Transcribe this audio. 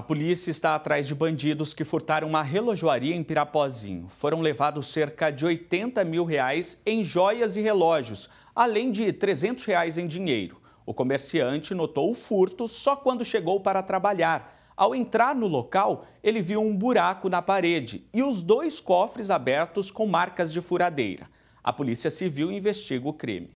A polícia está atrás de bandidos que furtaram uma relojoaria em Pirapozinho. Foram levados cerca de 80 mil reais em joias e relógios, além de 300 reais em dinheiro. O comerciante notou o furto só quando chegou para trabalhar. Ao entrar no local, ele viu um buraco na parede e os dois cofres abertos com marcas de furadeira. A Polícia Civil investiga o crime.